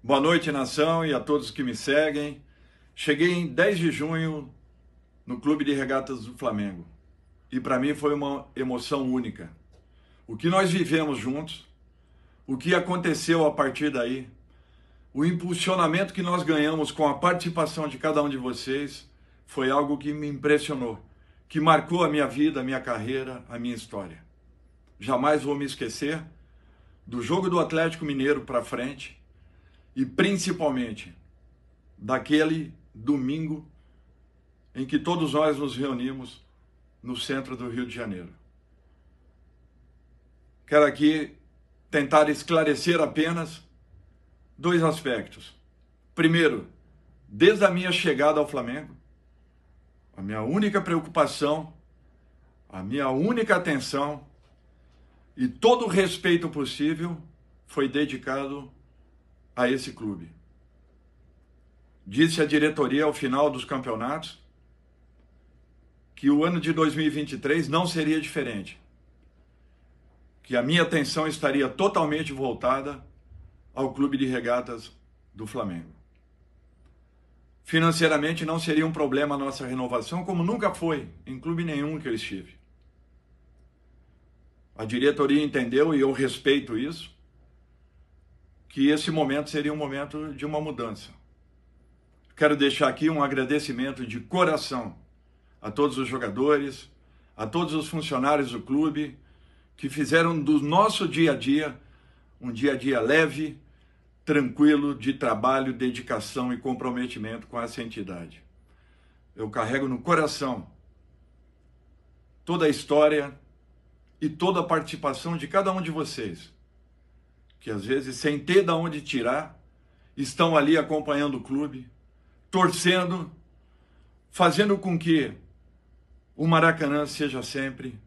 Boa noite, nação, e a todos que me seguem. Cheguei em 10 de junho no Clube de Regatas do Flamengo e para mim foi uma emoção única. O que nós vivemos juntos, o que aconteceu a partir daí, o impulsionamento que nós ganhamos com a participação de cada um de vocês foi algo que me impressionou, que marcou a minha vida, a minha carreira, a minha história. Jamais vou me esquecer do jogo do Atlético Mineiro para frente e principalmente daquele domingo em que todos nós nos reunimos no centro do Rio de Janeiro. Quero aqui tentar esclarecer apenas dois aspectos. Primeiro, desde a minha chegada ao Flamengo, a minha única preocupação, a minha única atenção e todo o respeito possível foi dedicado a esse clube. Disse a diretoria ao final dos campeonatos que o ano de 2023 não seria diferente. Que a minha atenção estaria totalmente voltada ao clube de regatas do Flamengo. Financeiramente não seria um problema a nossa renovação, como nunca foi em clube nenhum que eu estive. A diretoria entendeu e eu respeito isso que esse momento seria um momento de uma mudança. Quero deixar aqui um agradecimento de coração a todos os jogadores, a todos os funcionários do clube que fizeram do nosso dia a dia um dia a dia leve, tranquilo, de trabalho, dedicação e comprometimento com essa entidade. Eu carrego no coração toda a história e toda a participação de cada um de vocês que às vezes, sem ter de onde tirar, estão ali acompanhando o clube, torcendo, fazendo com que o Maracanã seja sempre